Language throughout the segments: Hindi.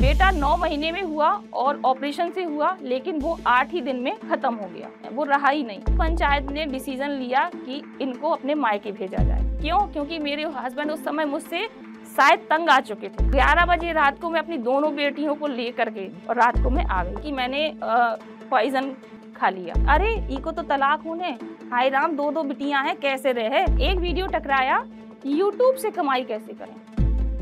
बेटा नौ महीने में हुआ और ऑपरेशन से हुआ लेकिन वो आठ ही दिन में खत्म हो गया वो रहा ही नहीं पंचायत ने डिसीजन लिया कि इनको अपने मायके भेजा जाए क्यों क्योंकि मेरे हस्बैंड उस समय मुझसे शायद तंग आ चुके थे ग्यारह बजे रात को मैं अपनी दोनों बेटियों को लेकर गई और रात को मैं आ गई कि मैंने पॉइजन खा लिया अरे इको तो तलाक होने हाय राम दो दो बिटिया हैं कैसे रहे एक वीडियो टकराया यूट्यूब से कमाई कैसे करें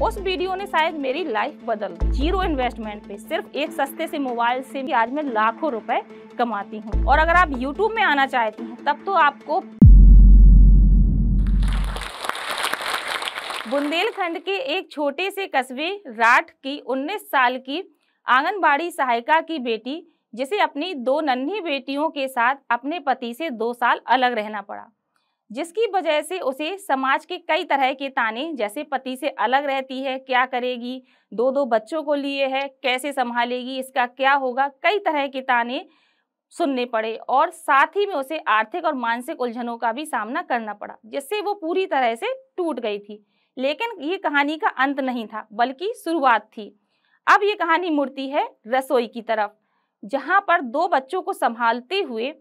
उस वीडियो ने शायद मेरी लाइफ बदल दी जीरो इन्वेस्टमेंट पे सिर्फ एक सस्ते से मोबाइल से भी आज मैं लाखों रुपए कमाती हूँ और अगर आप यूट्यूब में आना चाहती हैं तब तो आपको बुंदेलखंड के एक छोटे से कस्बे राठ की 19 साल की आंगनबाड़ी सहायिका की बेटी जिसे अपनी दो नन्ही बेटियों के साथ अपने पति से दो साल अलग रहना पड़ा जिसकी वजह से उसे समाज के कई तरह के ताने जैसे पति से अलग रहती है क्या करेगी दो दो बच्चों को लिए है कैसे संभालेगी इसका क्या होगा कई तरह के ताने सुनने पड़े और साथ ही में उसे आर्थिक और मानसिक उलझनों का भी सामना करना पड़ा जिससे वो पूरी तरह से टूट गई थी लेकिन ये कहानी का अंत नहीं था बल्कि शुरुआत थी अब ये कहानी मुड़ती है रसोई की तरफ जहाँ पर दो बच्चों को संभालते हुए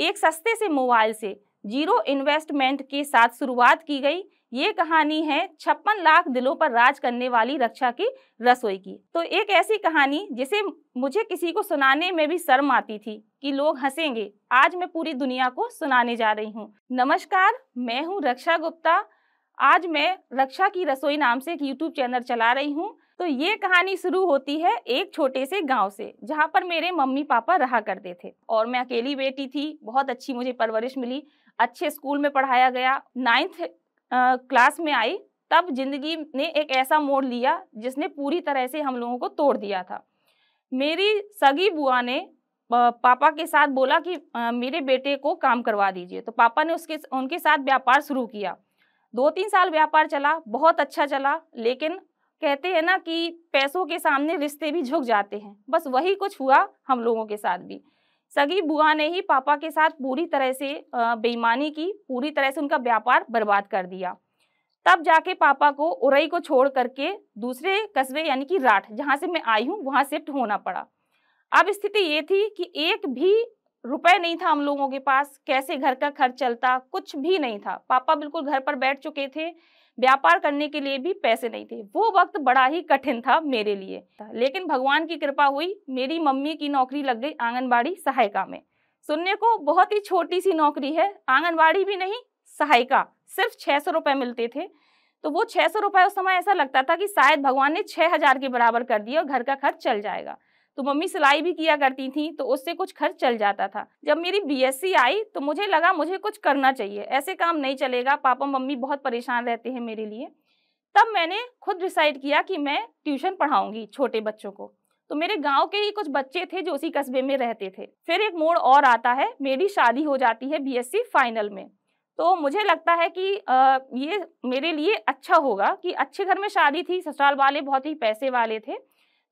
एक सस्ते से मोबाइल से जीरो इन्वेस्टमेंट के साथ शुरुआत की गई ये कहानी है छप्पन लाख दिलों पर राज करने वाली रक्षा की रसोई की तो एक ऐसी कहानी जिसे मुझे किसी को सुनाने में भी शर्म आती थी कि लोग हंसेंगे आज मैं पूरी दुनिया को सुनाने जा रही हूँ नमस्कार मैं हूँ रक्षा गुप्ता आज मैं रक्षा की रसोई नाम से एक यूट्यूब चैनल चला रही हूँ तो ये कहानी शुरू होती है एक छोटे से गांव से जहाँ पर मेरे मम्मी पापा रहा करते थे और मैं अकेली बेटी थी बहुत अच्छी मुझे परवरिश मिली अच्छे स्कूल में पढ़ाया गया नाइन्थ क्लास में आई तब जिंदगी ने एक ऐसा मोड़ लिया जिसने पूरी तरह से हम लोगों को तोड़ दिया था मेरी सगी बुआ ने पापा के साथ बोला कि मेरे बेटे को काम करवा दीजिए तो पापा ने उसके उनके साथ व्यापार शुरू किया दो तीन साल व्यापार चला बहुत अच्छा चला लेकिन कहते हैं ना कि पैसों के सामने रिश्ते भी झुक जाते हैं बस वही कुछ हुआ हम लोगों के साथ भी सगी बुआ ने ही पापा के साथ पूरी तरह से बेईमानी की पूरी तरह से उनका व्यापार बर्बाद कर दिया तब जाके पापा को उरई को छोड़ करके दूसरे कस्बे यानी कि राठ जहाँ से मैं आई हूँ वहाँ शिफ्ट होना पड़ा अब स्थिति ये थी कि एक भी रुपए नहीं था हम लोगों के पास कैसे घर का खर्च चलता कुछ भी नहीं था पापा बिल्कुल घर पर बैठ चुके थे व्यापार करने के लिए भी पैसे नहीं थे वो वक्त बड़ा ही कठिन था मेरे लिए लेकिन भगवान की कृपा हुई मेरी मम्मी की नौकरी लग गई आंगनबाड़ी सहायिका में सुनने को बहुत ही छोटी सी नौकरी है आंगनबाड़ी भी नहीं सहायिका सिर्फ छः सौ रुपये मिलते थे तो वो छः सौ रुपये उस समय ऐसा लगता था कि शायद भगवान ने छः हजार के बराबर कर दिया और घर का खर्च चल जाएगा तो मम्मी सिलाई भी किया करती थी तो उससे कुछ खर्च चल जाता था जब मेरी बीएससी आई तो मुझे लगा मुझे कुछ करना चाहिए ऐसे काम नहीं चलेगा पापा मम्मी बहुत परेशान रहते हैं मेरे लिए तब मैंने खुद डिसाइड किया कि मैं ट्यूशन पढ़ाऊंगी छोटे बच्चों को तो मेरे गांव के ही कुछ बच्चे थे जो उसी कस्बे में रहते थे फिर एक मोड़ और आता है मेरी शादी हो जाती है बीएससी फाइनल में तो मुझे लगता है कि आ, ये मेरे लिए अच्छा होगा कि अच्छे घर में शादी थी ससुराल वाले बहुत ही पैसे वाले थे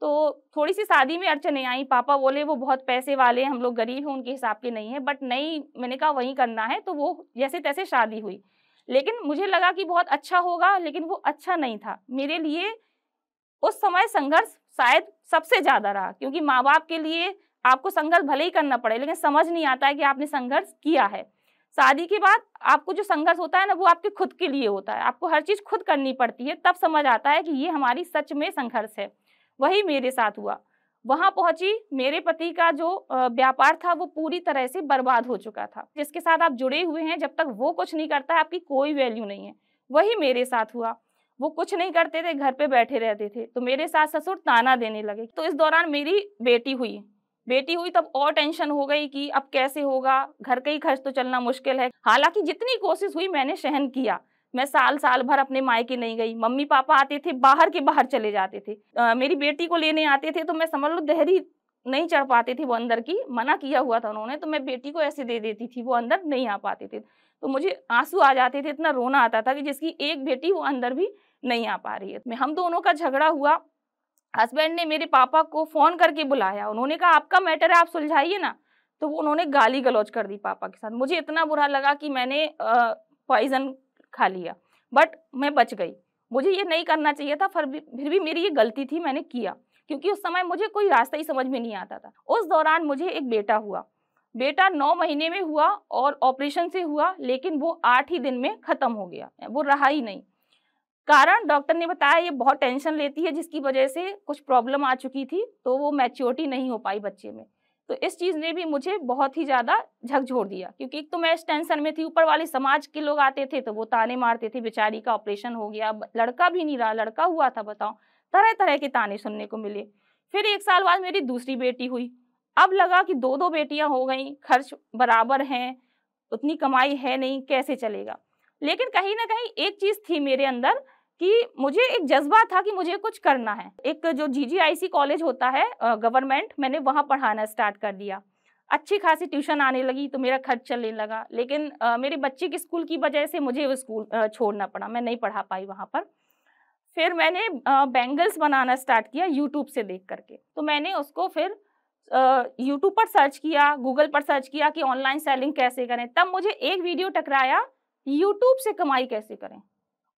तो थोड़ी सी शादी में अड़चन नहीं आई पापा बोले वो बहुत पैसे वाले हैं हम लोग गरीब हैं उनके हिसाब के नहीं है बट नहीं मैंने कहा वहीं करना है तो वो जैसे तैसे शादी हुई लेकिन मुझे लगा कि बहुत अच्छा होगा लेकिन वो अच्छा नहीं था मेरे लिए उस समय संघर्ष शायद सबसे ज़्यादा रहा क्योंकि माँ बाप के लिए आपको संघर्ष भले ही करना पड़े लेकिन समझ नहीं आता है कि आपने संघर्ष किया है शादी के बाद आपको जो संघर्ष होता है ना वो आपके खुद के लिए होता है आपको हर चीज़ खुद करनी पड़ती है तब समझ आता है कि ये हमारी सच में संघर्ष है वही मेरे साथ हुआ वहां पहुंची मेरे पति का जो व्यापार था वो पूरी तरह से बर्बाद हो चुका था जिसके साथ आप जुड़े हुए हैं जब तक वो कुछ नहीं करता है आपकी कोई वैल्यू नहीं है वही मेरे साथ हुआ वो कुछ नहीं करते थे घर पे बैठे रहते थे तो मेरे सास ससुर ताना देने लगे तो इस दौरान मेरी बेटी हुई बेटी हुई तब और टेंशन हो गई कि अब कैसे होगा घर का ही खर्च तो चलना मुश्किल है हालांकि जितनी कोशिश हुई मैंने सहन किया मैं साल साल भर अपने मायके नहीं गई मम्मी पापा आते थे बाहर के बाहर चले जाते थे आ, मेरी बेटी को लेने आते थे तो मैं समझ लो दहरी नहीं चढ़ पाते थे वो अंदर की मना किया हुआ था उन्होंने तो मैं बेटी को ऐसे दे देती थी वो अंदर नहीं आ पाते थे तो मुझे आंसू आ जाते थे इतना रोना आता था कि जिसकी एक बेटी वो अंदर भी नहीं आ पा रही है हम दोनों का झगड़ा हुआ हस्बैंड ने मेरे पापा को फ़ोन करके बुलाया उन्होंने कहा आपका मैटर है आप सुलझाइए ना तो उन्होंने गाली गलौज कर दी पापा के साथ मुझे इतना बुरा लगा कि मैंने पॉइजन खा लिया बट मैं बच गई मुझे ये नहीं करना चाहिए था फिर भी फिर भी मेरी ये गलती थी मैंने किया क्योंकि उस समय मुझे कोई रास्ता ही समझ में नहीं आता था उस दौरान मुझे एक बेटा हुआ बेटा नौ महीने में हुआ और ऑपरेशन से हुआ लेकिन वो आठ ही दिन में ख़त्म हो गया वो रहा ही नहीं कारण डॉक्टर ने बताया ये बहुत टेंशन लेती है जिसकी वजह से कुछ प्रॉब्लम आ चुकी थी तो वो मैच्योरिटी नहीं हो पाई बच्चे में तो इस चीज़ ने भी मुझे बहुत ही ज़्यादा झकझोर दिया क्योंकि एक तो मैं इस टेंशन में थी ऊपर वाले समाज के लोग आते थे तो वो ताने मारते थे बेचारी का ऑपरेशन हो गया लड़का भी नहीं रहा लड़का हुआ था बताओ तरह तरह के ताने सुनने को मिले फिर एक साल बाद मेरी दूसरी बेटी हुई अब लगा कि दो दो बेटियां हो गई खर्च बराबर हैं उतनी कमाई है नहीं कैसे चलेगा लेकिन कहीं ना कहीं एक चीज़ थी मेरे अंदर कि मुझे एक जज्बा था कि मुझे कुछ करना है एक जो जीजीआईसी कॉलेज होता है गवर्नमेंट मैंने वहाँ पढ़ाना स्टार्ट कर दिया अच्छी खासी ट्यूशन आने लगी तो मेरा खर्च चलने लगा लेकिन आ, मेरे बच्चे के स्कूल की वजह से मुझे वो स्कूल छोड़ना पड़ा मैं नहीं पढ़ा पाई वहाँ पर फिर मैंने बैंगल्स बनाना स्टार्ट किया यूट्यूब से देख करके तो मैंने उसको फिर यूट्यूब पर सर्च किया गूगल पर सर्च किया कि ऑनलाइन सेलिंग कैसे करें तब मुझे एक वीडियो टकराया यूट्यूब से कमाई कैसे करें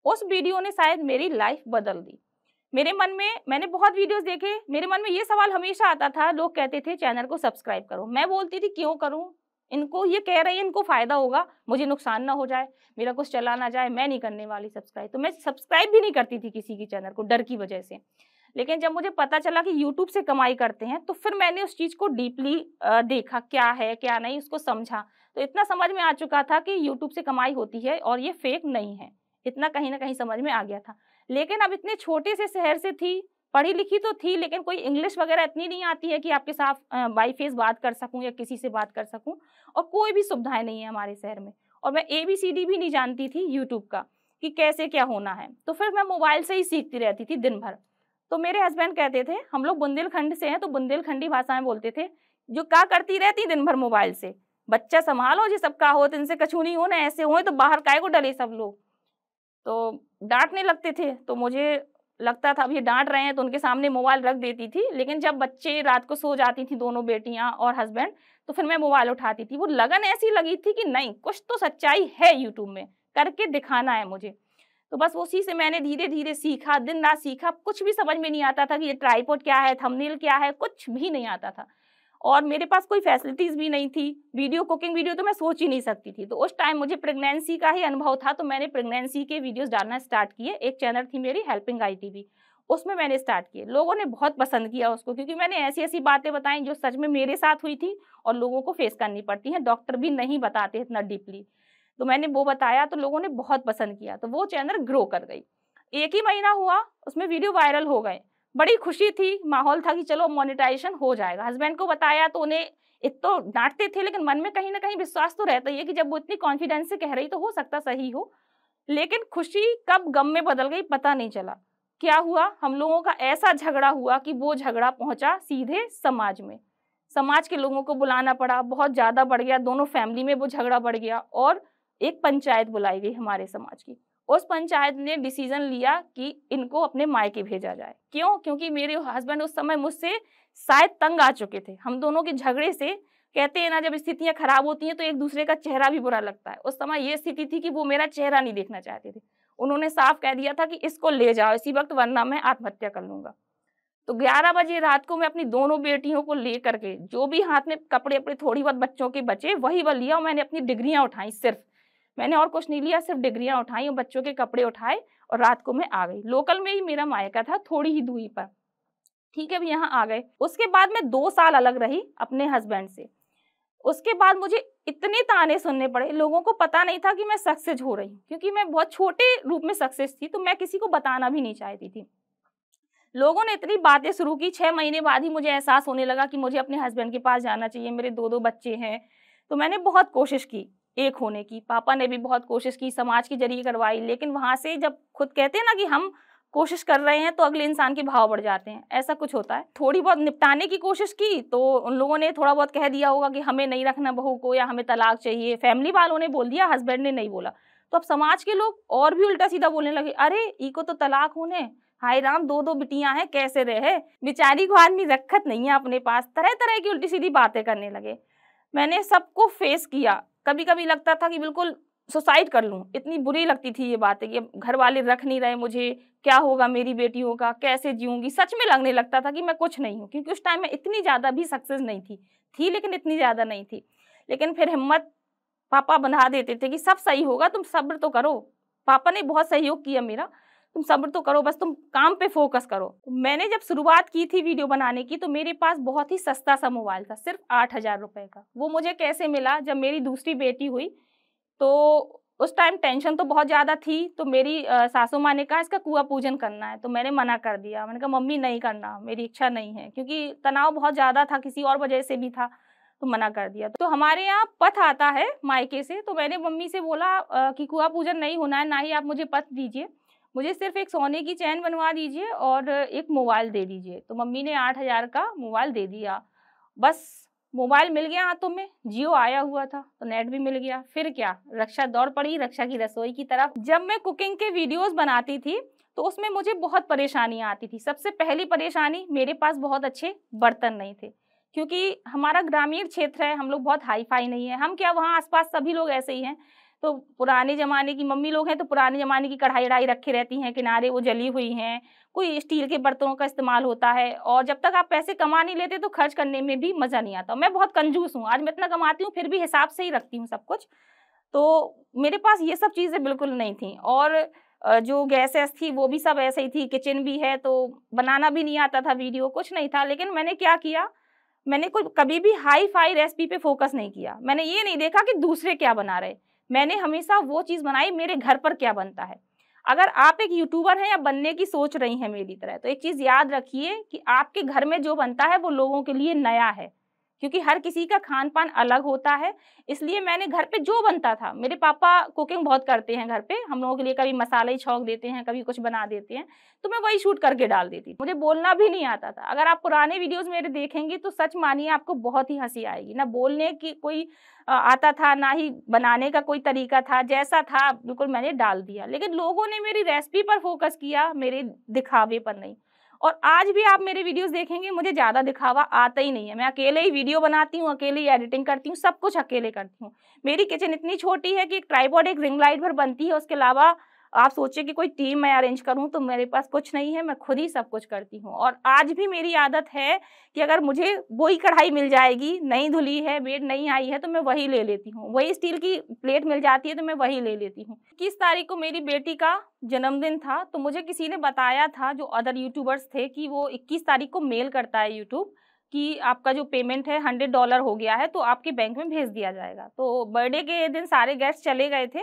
उस वीडियो ने शायद मेरी लाइफ बदल दी मेरे मन में मैंने बहुत वीडियोस देखे मेरे मन में ये सवाल हमेशा आता था लोग कहते थे चैनल को सब्सक्राइब करो मैं बोलती थी क्यों करूं इनको ये कह रहे हैं इनको फ़ायदा होगा मुझे नुकसान ना हो जाए मेरा कुछ चला ना जाए मैं नहीं करने वाली सब्सक्राइब तो मैं सब्सक्राइब भी नहीं करती थी किसी की चैनल को डर की वजह से लेकिन जब मुझे पता चला कि यूट्यूब से कमाई करते हैं तो फिर मैंने उस चीज़ को डीपली देखा क्या है क्या नहीं उसको समझा तो इतना समझ में आ चुका था कि यूट्यूब से कमाई होती है और ये फेक नहीं है इतना कहीं ना कहीं समझ में आ गया था लेकिन अब इतने छोटे से शहर से थी पढ़ी लिखी तो थी लेकिन कोई इंग्लिश वगैरह इतनी नहीं आती है कि आपके साथ बाई फेस बात कर सकूं या किसी से बात कर सकूं और कोई भी सुविधाएं नहीं है हमारे शहर में और मैं ए बी सी डी भी नहीं जानती थी यूट्यूब का कि कैसे क्या होना है तो फिर मैं मोबाइल से ही सीखती रहती थी दिन भर तो मेरे हस्बैंड कहते थे हम लोग बुंदेलखंड से हैं तो बुंदेलखंडी भाषा में बोलते थे जो क्या करती रहती दिन भर मोबाइल से बच्चा संभालो जी सब का हो तो इनसे कछू नहीं हो ना ऐसे हो तो बाहर काय को डले सब लोग तो डांटने लगते थे तो मुझे लगता था अब ये डांट रहे हैं तो उनके सामने मोबाइल रख देती थी लेकिन जब बच्चे रात को सो जाती थी दोनों बेटियां और हस्बैंड तो फिर मैं मोबाइल उठाती थी वो लगन ऐसी लगी थी कि नहीं कुछ तो सच्चाई है यूट्यूब में करके दिखाना है मुझे तो बस उसी से मैंने धीरे धीरे सीखा दिन रात सीखा कुछ भी समझ में नहीं आता था कि ये ट्राईपोर्ट क्या है थमनील क्या है कुछ भी नहीं आता था और मेरे पास कोई फैसिलिटीज़ भी नहीं थी वीडियो कुकिंग वीडियो तो मैं सोच ही नहीं सकती थी तो उस टाइम मुझे प्रेगनेंसी का ही अनुभव था तो मैंने प्रेगनेंसी के वीडियोस डालना स्टार्ट किए एक चैनल थी मेरी हेल्पिंग आई टी उसमें मैंने स्टार्ट किए लोगों ने बहुत पसंद किया उसको क्योंकि मैंने ऐसी ऐसी बातें बताई जो सच में मेरे साथ हुई थी और लोगों को फेस करनी पड़ती हैं डॉक्टर भी नहीं बताते इतना डीपली तो मैंने वो बताया तो लोगों ने बहुत पसंद किया तो वो चैनल ग्रो कर गई एक ही महीना हुआ उसमें वीडियो वायरल हो गए बड़ी खुशी थी माहौल था कि चलो मोनिटाइजेशन हो जाएगा हस्बैंड को बताया तो उन्हें एक तो डांटते थे लेकिन मन में कहीं ना कहीं विश्वास तो रहता ही है कि जब वो इतनी कॉन्फिडेंस से कह रही तो हो सकता सही हो लेकिन खुशी कब गम में बदल गई पता नहीं चला क्या हुआ हम लोगों का ऐसा झगड़ा हुआ कि वो झगड़ा पहुंचा सीधे समाज में समाज के लोगों को बुलाना पड़ा बहुत ज़्यादा बढ़ गया दोनों फैमिली में वो झगड़ा बढ़ गया और एक पंचायत बुलाई गई हमारे समाज की उस पंचायत ने डिसीजन लिया कि इनको अपने मायके भेजा जाए क्यों क्योंकि मेरे हस्बैंड उस समय मुझसे शायद तंग आ चुके थे हम दोनों के झगड़े से कहते हैं ना जब स्थितियां खराब होती हैं तो एक दूसरे का चेहरा भी बुरा लगता है उस समय ये स्थिति थी कि वो मेरा चेहरा नहीं देखना चाहते थे उन्होंने साफ कह दिया था कि इसको ले जाओ इसी वक्त वरना मैं आत्महत्या कर लूंगा तो 11 बजे रात को मैं अपनी दोनों बेटियों को लेकर के जो भी हाथ में कपड़े अपने थोड़ी बहुत बच्चों के बचे वही वह लिया और मैंने अपनी डिग्रियां उठाई सिर्फ मैंने और कुछ नहीं लिया सिर्फ डिग्रियाँ उठाई और बच्चों के कपड़े उठाए और रात को मैं आ गई लोकल में ही मेरा मायका था थोड़ी ही दूरी पर ठीक है यहाँ आ गए उसके बाद मैं दो साल अलग रही अपने हस्बैंड से उसके बाद मुझे इतने ताने सुनने पड़े लोगों को पता नहीं था कि मैं सक्सेस हो रही क्योंकि मैं बहुत छोटे रूप में सक्सेस थी तो मैं किसी को बताना भी नहीं चाहती थी लोगों ने इतनी बातें शुरू की छः महीने बाद ही मुझे एहसास होने लगा कि मुझे अपने हस्बैंड के पास जाना चाहिए मेरे दो दो बच्चे हैं तो मैंने बहुत कोशिश की एक होने की पापा ने भी बहुत कोशिश की समाज के जरिए करवाई लेकिन वहाँ से जब खुद कहते हैं ना कि हम कोशिश कर रहे हैं तो अगले इंसान के भाव बढ़ जाते हैं ऐसा कुछ होता है थोड़ी बहुत निपटाने की कोशिश की तो उन लोगों ने थोड़ा बहुत कह दिया होगा कि हमें नहीं रखना बहू को या हमें तलाक चाहिए फैमिली वालों ने बोल दिया हस्बैंड ने नहीं बोला तो अब समाज के लोग और भी उल्टा सीधा बोलने लगे अरे ई को तो तलाक होने हाय राम दो दो बिटियां हैं कैसे रहे बेचारी को आदमी रखत नहीं है अपने पास तरह तरह की उल्टी सीधी बातें करने लगे मैंने सबको फेस किया कभी कभी लगता था कि बिल्कुल सुसाइड कर लूँ इतनी बुरी लगती थी ये बात कि घर वाले रख नहीं रहे मुझे क्या होगा मेरी बेटी होगा कैसे जीऊँगी सच में लगने लगता था कि मैं कुछ नहीं हूँ क्योंकि उस टाइम में इतनी ज़्यादा भी सक्सेस नहीं थी थी लेकिन इतनी ज़्यादा नहीं थी लेकिन फिर हिम्मत पापा बंधा देते थे कि सब सही होगा तुम सब्र तो करो पापा ने बहुत सहयोग किया मेरा तुम सब्र तो करो बस तुम काम पे फोकस करो तो मैंने जब शुरुआत की थी वीडियो बनाने की तो मेरे पास बहुत ही सस्ता सा मोबाइल था सिर्फ आठ हज़ार रुपये का वो मुझे कैसे मिला जब मेरी दूसरी बेटी हुई तो उस टाइम टेंशन तो बहुत ज़्यादा थी तो मेरी सासू माँ ने कहा इसका कुआ पूजन करना है तो मैंने मना कर दिया मैंने कहा मम्मी नहीं करना मेरी इच्छा नहीं है क्योंकि तनाव बहुत ज़्यादा था किसी और वजह से भी था तो मना कर दिया तो हमारे यहाँ पथ आता है मायके से तो मैंने मम्मी से बोला कि कुआ पूजन नहीं होना है ना ही आप मुझे पथ दीजिए मुझे सिर्फ एक सोने की चैन बनवा दीजिए और एक मोबाइल दे दीजिए तो मम्मी ने आठ हज़ार का मोबाइल दे दिया बस मोबाइल मिल गया हाथों में जियो आया हुआ था तो नेट भी मिल गया फिर क्या रक्षा दौड़ पड़ी रक्षा की रसोई की तरफ जब मैं कुकिंग के वीडियोज़ बनाती थी तो उसमें मुझे बहुत परेशानियाँ आती थी सबसे पहली परेशानी मेरे पास बहुत अच्छे बर्तन नहीं थे क्योंकि हमारा ग्रामीण क्षेत्र है हम लोग बहुत हाई फाई नहीं है हम क्या वहाँ आसपास सभी लोग ऐसे ही हैं तो पुराने ज़माने की मम्मी लोग हैं तो पुराने ज़माने की कढ़ाई वढ़ाई रखी रहती हैं किनारे वो जली हुई हैं कोई स्टील के बर्तनों का इस्तेमाल होता है और जब तक आप पैसे कमा नहीं लेते तो खर्च करने में भी मज़ा नहीं आता मैं बहुत कंजूस हूँ आज मैं इतना कमाती हूँ फिर भी हिसाब से ही रखती हूँ सब कुछ तो मेरे पास ये सब चीज़ें बिल्कुल नहीं थी और जो गैस वैस थी वो भी सब ऐसे ही थी किचन भी है तो बनाना भी नहीं आता था वीडियो कुछ नहीं था लेकिन मैंने क्या किया मैंने कोई कभी भी हाई फाई रेसिपी पे फोकस नहीं किया मैंने ये नहीं देखा कि दूसरे क्या बना रहे मैंने हमेशा वो चीज़ बनाई मेरे घर पर क्या बनता है अगर आप एक यूट्यूबर हैं या बनने की सोच रही हैं मेरी तरह तो एक चीज़ याद रखिए कि आपके घर में जो बनता है वो लोगों के लिए नया है क्योंकि हर किसी का खान पान अलग होता है इसलिए मैंने घर पे जो बनता था मेरे पापा कुकिंग बहुत करते हैं घर पे हम लोगों के लिए कभी मसाले ही छौक देते हैं कभी कुछ बना देते हैं तो मैं वही शूट करके डाल देती मुझे बोलना भी नहीं आता था अगर आप पुराने वीडियोज मेरे देखेंगे तो सच मानिए आपको बहुत ही हंसी आएगी ना बोलने की कोई आता था ना ही बनाने का कोई तरीका था जैसा था बिल्कुल मैंने डाल दिया लेकिन लोगों ने मेरी रेसिपी पर फोकस किया मेरे दिखावे पर नहीं और आज भी आप मेरे वीडियोस देखेंगे मुझे ज़्यादा दिखावा आता ही नहीं है मैं अकेले ही वीडियो बनाती हूँ अकेले ही एडिटिंग करती हूँ सब कुछ अकेले करती हूँ मेरी किचन इतनी छोटी है कि एक ट्राईपॉड एक रिंग लाइट भर बनती है उसके अलावा आप सोचे कि कोई टीम मैं अरेंज करूं तो मेरे पास कुछ नहीं है मैं खुद ही सब कुछ करती हूं और आज भी मेरी आदत है कि अगर मुझे वही कढ़ाई मिल जाएगी नहीं धुली है बेड नहीं आई है तो मैं वही ले लेती हूँ वही स्टील की प्लेट मिल जाती है तो मैं वही ले लेती हूँ किस तारीख को मेरी बेटी का जन्मदिन था तो मुझे किसी ने बताया था जो अदर यूट्यूबर्स थे कि वो इक्कीस तारीख को मेल करता है यूट्यूब कि आपका जो पेमेंट है हंड्रेड डॉलर हो गया है तो आपके बैंक में भेज दिया जाएगा तो बर्थडे के दिन सारे गेस्ट चले गए थे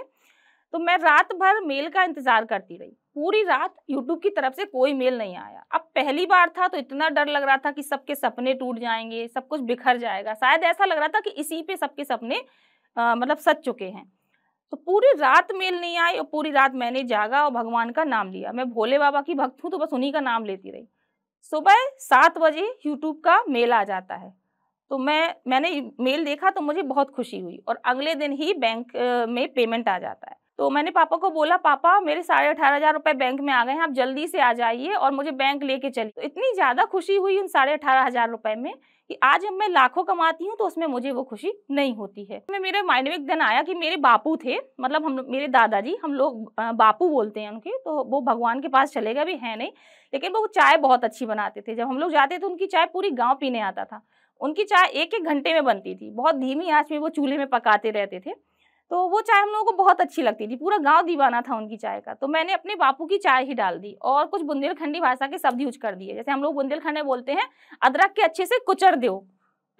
तो मैं रात भर मेल का इंतजार करती रही पूरी रात यूट्यूब की तरफ से कोई मेल नहीं आया अब पहली बार था तो इतना डर लग रहा था कि सबके सपने टूट जाएंगे सब कुछ बिखर जाएगा शायद ऐसा लग रहा था कि इसी पे सबके सपने आ, मतलब सच चुके हैं तो पूरी रात मेल नहीं आई और पूरी रात मैंने जागा और भगवान का नाम लिया मैं भोले बाबा की भक्त हूँ तो बस उन्हीं का नाम लेती रही सुबह सात बजे यूट्यूब का मेल आ जाता है तो मैं मैंने मेल देखा तो मुझे बहुत खुशी हुई और अगले दिन ही बैंक में पेमेंट आ जाता है तो मैंने पापा को बोला पापा मेरे साढ़े अठारह हज़ार रुपये बैंक में आ गए हैं आप जल्दी से आ जाइए और मुझे बैंक लेके चलिए तो इतनी ज़्यादा खुशी हुई उन साढ़े अठारह हज़ार रुपये में कि आज जब मैं लाखों कमाती हूँ तो उसमें मुझे वो खुशी नहीं होती है मैं मेरे माइंड में एक दिन आया कि मेरे बापू थे मतलब हम मेरे दादाजी हम लोग बापू बोलते हैं उनके तो वो भगवान के पास चले गए भी है नहीं लेकिन वो चाय बहुत अच्छी बनाते थे जब हम लोग जाते थे उनकी चाय पूरी गाँव पीने आता था उनकी चाय एक एक घंटे में बनती थी बहुत धीमी आँच में वो चूल्हे में पकाते रहते थे तो वो चाय हम लोगों को बहुत अच्छी लगती थी पूरा गांव दीवाना था उनकी चाय का तो मैंने अपने बापू की चाय ही डाल दी और कुछ बुंदेलखंडी भाषा के शब्द यूज कर दिए जैसे हम लोग बुंदेलखंड में बोलते हैं अदरक के अच्छे से कुचर दो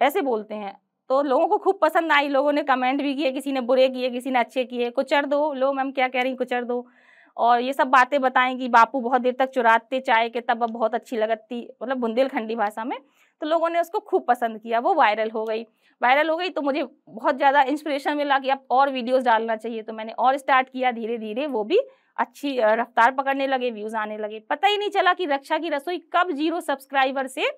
ऐसे बोलते हैं तो लोगों को खूब पसंद आई लोगों ने कमेंट भी किए किसी ने बुरे किए किसी ने अच्छे किए कुचर दो लो मैम क्या कह रही कुचर दो और ये सब बातें बताएं कि बापू बहुत देर तक चुराते चाय के तब अब बहुत अच्छी लगती मतलब बुंदेलखंडी भाषा में तो लोगों ने उसको खूब पसंद किया वो वायरल हो गई वायरल हो गई तो मुझे बहुत ज़्यादा इंस्पिरेशन मिला कि अब और वीडियोज़ डालना चाहिए तो मैंने और स्टार्ट किया धीरे धीरे वो भी अच्छी रफ्तार पकड़ने लगे व्यूज़ आने लगे पता ही नहीं चला कि रक्षा की रसोई कब जीरो सब्सक्राइबर से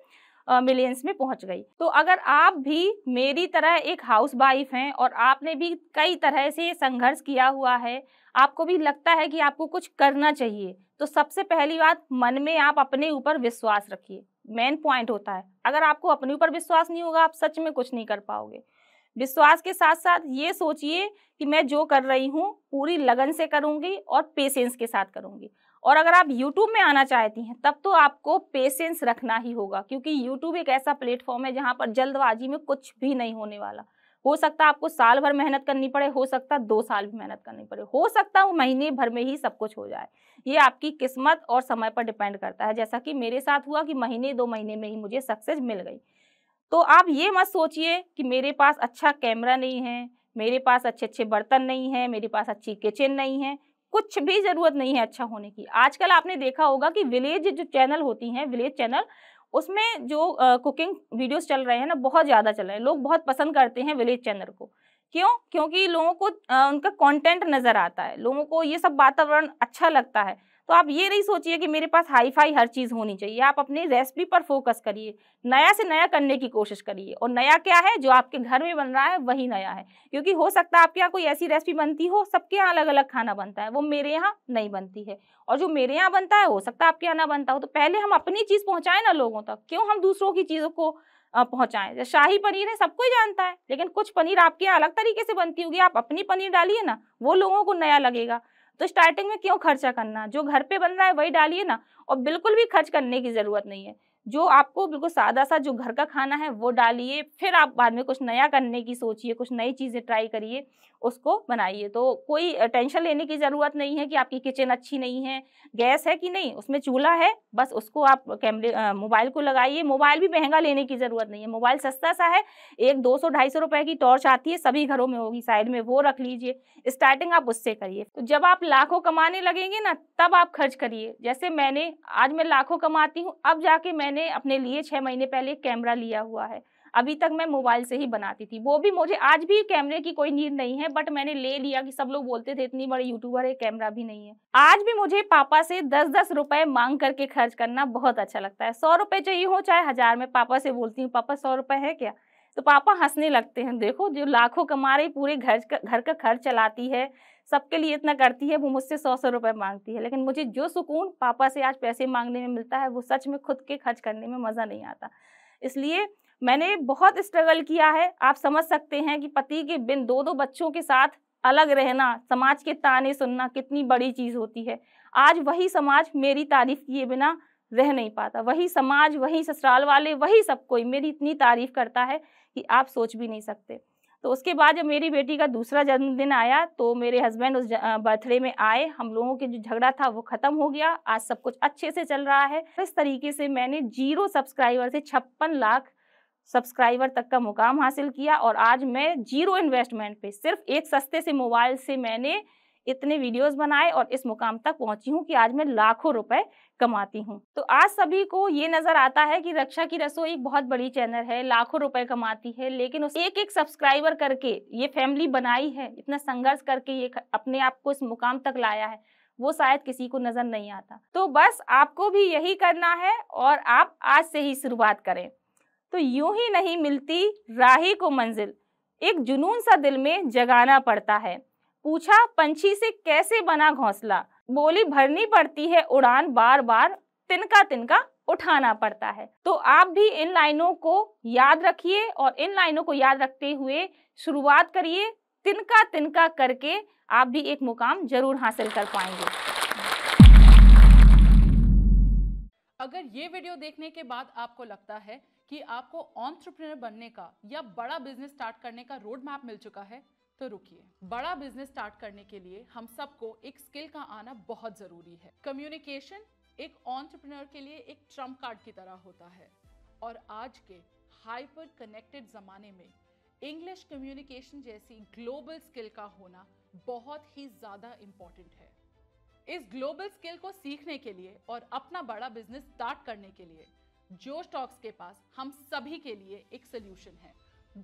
मिलियंस में पहुंच गई तो अगर आप भी मेरी तरह एक हाउस वाइफ हैं और आपने भी कई तरह से संघर्ष किया हुआ है आपको भी लगता है कि आपको कुछ करना चाहिए तो सबसे पहली बात मन में आप अपने ऊपर विश्वास रखिए मेन पॉइंट होता है अगर आपको अपने ऊपर विश्वास नहीं होगा आप सच में कुछ नहीं कर पाओगे विश्वास के साथ साथ ये सोचिए कि मैं जो कर रही हूँ पूरी लगन से करूँगी और पेशेंस के साथ करूँगी और अगर आप YouTube में आना चाहती हैं तब तो आपको पेशेंस रखना ही होगा क्योंकि YouTube एक ऐसा प्लेटफॉर्म है जहाँ पर जल्दबाजी में कुछ भी नहीं होने वाला हो सकता है आपको साल भर मेहनत करनी पड़े हो सकता है दो साल भी मेहनत करनी पड़े हो सकता है वो महीने भर में ही सब कुछ हो जाए ये आपकी किस्मत और समय पर डिपेंड करता है जैसा कि मेरे साथ हुआ कि महीने दो महीने में ही मुझे सक्सेस मिल गई तो आप ये मत सोचिए कि मेरे पास अच्छा कैमरा नहीं है मेरे पास अच्छे अच्छे बर्तन नहीं है मेरे पास अच्छी किचन नहीं है कुछ भी जरूरत नहीं है अच्छा होने की आजकल आपने देखा होगा कि विलेज जो चैनल होती हैं विलेज चैनल उसमें जो कुकिंग वीडियोस चल रहे हैं ना बहुत ज़्यादा चल रहे हैं लोग बहुत पसंद करते हैं विलेज चैनल को क्यों क्योंकि लोगों को आ, उनका कंटेंट नज़र आता है लोगों को ये सब वातावरण अच्छा लगता है तो आप ये नहीं सोचिए कि मेरे पास हाई फाई हर चीज़ होनी चाहिए आप अपनी रेसिपी पर फोकस करिए नया से नया करने की कोशिश करिए और नया क्या है जो आपके घर में बन रहा है वही नया है क्योंकि हो सकता है आपके यहाँ कोई ऐसी रेसिपी बनती हो सबके यहाँ अलग अलग खाना बनता है वो मेरे यहाँ नहीं बनती है और जो मेरे यहाँ बनता है हो सकता है आपके यहाँ ना बनता हो तो पहले हम अपनी चीज़ पहुँचाएं ना लोगों तक क्यों हम दूसरों की चीज़ों को पहुँचाएं जैसे शाही पनीर है सबको ही जानता है लेकिन कुछ पनीर आपके यहाँ अलग तरीके से बनती होगी आप अपनी पनीर डालिए ना वो लोगों को नया लगेगा तो स्टार्टिंग में क्यों खर्चा करना जो घर पे बन रहा है वही डालिए ना और बिल्कुल भी खर्च करने की ज़रूरत नहीं है जो आपको बिल्कुल सादा सा जो घर का खाना है वो डालिए फिर आप बाद में कुछ नया करने की सोचिए कुछ नई चीज़ें ट्राई करिए उसको बनाइए तो कोई टेंशन लेने की ज़रूरत नहीं है कि आपकी किचन अच्छी नहीं है गैस है कि नहीं उसमें चूल्हा है बस उसको आप कैमरे मोबाइल को लगाइए मोबाइल भी महंगा लेने की ज़रूरत नहीं है मोबाइल सस्ता सा है एक दो सौ ढाई सौ रुपये की टॉर्च आती है सभी घरों में होगी साइड में वो रख लीजिए स्टार्टिंग आप उससे करिए तो जब आप लाखों कमाने लगेंगे ना तब आप खर्च करिए जैसे मैंने आज मैं लाखों कमाती हूँ अब जाके मैंने अपने लिए छः महीने पहले कैमरा लिया हुआ है अभी तक मैं मोबाइल से ही बनाती थी वो भी मुझे आज भी कैमरे की कोई नीड नहीं है बट मैंने ले लिया कि सब लोग बोलते थे इतनी बड़ी यूट्यूबर है कैमरा भी नहीं है आज भी मुझे पापा से दस दस रुपए मांग करके खर्च करना बहुत अच्छा लगता है सौ रुपए चाहिए हो चाहे हजार में पापा से बोलती हूँ पापा सौ रुपए है क्या तो पापा हंसने लगते हैं देखो जो लाखों कमा रही पूरे घर का घर का खर्च चलाती है सबके लिए इतना करती है वो मुझसे सौ सौ रुपये मांगती है लेकिन मुझे जो सुकून पापा से आज पैसे मांगने में मिलता है वो सच में खुद के खर्च करने में मज़ा नहीं आता इसलिए मैंने बहुत स्ट्रगल किया है आप समझ सकते हैं कि पति के बिन दो दो बच्चों के साथ अलग रहना समाज के ताने सुनना कितनी बड़ी चीज़ होती है आज वही समाज मेरी तारीफ किए बिना रह नहीं पाता वही समाज वही ससुराल वाले वही सब कोई मेरी इतनी तारीफ करता है कि आप सोच भी नहीं सकते तो उसके बाद जब मेरी बेटी का दूसरा जन्मदिन आया तो मेरे हस्बैंड उस बर्थडे में आए हम लोगों के जो झगड़ा था वो ख़त्म हो गया आज सब कुछ अच्छे से चल रहा है इस तरीके से मैंने जीरो सब्सक्राइबर से छप्पन लाख सब्सक्राइबर तक का मुकाम हासिल किया और आज मैं जीरो इन्वेस्टमेंट पे सिर्फ एक सस्ते से मोबाइल से मैंने इतने वीडियोस बनाए और इस मुकाम तक पहुंची हूं कि आज मैं लाखों रुपए कमाती हूं तो आज सभी को ये नजर आता है कि रक्षा की रसोई एक बहुत बड़ी चैनल है लाखों रुपए कमाती है लेकिन उस एक एक सब्सक्राइबर करके ये फैमिली बनाई है इतना संघर्ष करके ये अपने आप को इस मुकाम तक लाया है वो शायद किसी को नजर नहीं आता तो बस आपको भी यही करना है और आप आज से ही शुरुआत करें तो यूं ही नहीं मिलती राही को मंजिल एक जुनून सा दिल में जगाना पड़ता है पूछा पंछी से कैसे बना घोंसला बोली भरनी पड़ती है उड़ान बार बार तिनका तिनका उठाना पड़ता है तो आप भी इन लाइनों को याद रखिए और इन लाइनों को याद रखते हुए शुरुआत करिए तिनका तिनका करके आप भी एक मुकाम जरूर हासिल कर पाएंगे अगर ये वीडियो देखने के बाद आपको लगता है कि आपको ऑन्ट्रप्रनर बनने का या बड़ा बिजनेस स्टार्ट करने का रोड मैप मिल चुका है तो रुकिए बड़ा बिजनेस स्टार्ट करने के लिए हम सबको एक स्किल का आना बहुत जरूरी है कम्युनिकेशन एक ऑन्ट्रप्रनर के लिए एक ट्रम्प कार्ड की तरह होता है और आज के हाइपर कनेक्टेड ज़माने में इंग्लिश कम्युनिकेशन जैसी ग्लोबल स्किल का होना बहुत ही ज़्यादा इंपॉर्टेंट है इस ग्लोबल स्किल को सीखने के लिए और अपना बड़ा बिजनेस स्टार्ट करने के लिए जो स्टॉक्स के पास हम सभी के लिए एक सोल्यूशन है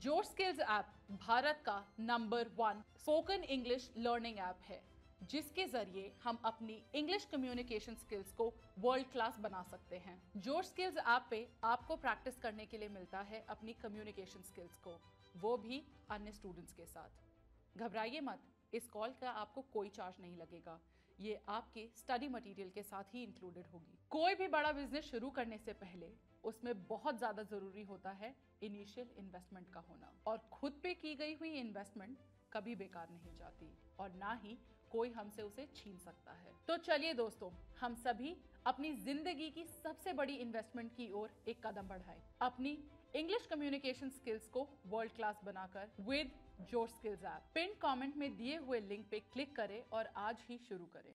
जो स्किल्स ऐप भारत का number one spoken English learning app है जिसके जरिए हम अपनी इंग्लिश कम्युनिकेशन स्किल्स को वर्ल्ड क्लास बना सकते हैं जो स्किल्स ऐप पे आपको प्रैक्टिस करने के लिए मिलता है अपनी कम्युनिकेशन स्किल्स को वो भी अन्य स्टूडेंट्स के साथ घबराइए मत इस कॉल का आपको कोई चार्ज नहीं लगेगा ये आपके स्टडी मटेरियल के साथ ही इंक्लूडेड होगी कोई भी बड़ा बिजनेस शुरू करने से पहले उसमें बहुत ज्यादा जरूरी होता है इनिशियल इन्वेस्टमेंट का होना और खुद पे की गई हुई इन्वेस्टमेंट कभी बेकार नहीं जाती और ना ही कोई हमसे उसे छीन सकता है तो चलिए दोस्तों हम सभी अपनी जिंदगी की सबसे बड़ी इन्वेस्टमेंट की ओर एक कदम बढ़ाएं अपनी इंग्लिश कम्युनिकेशन स्किल्स को वर्ल्ड क्लास बनाकर with Josh skills app pin comment में दिए हुए लिंक पे क्लिक करें और आज ही शुरू करें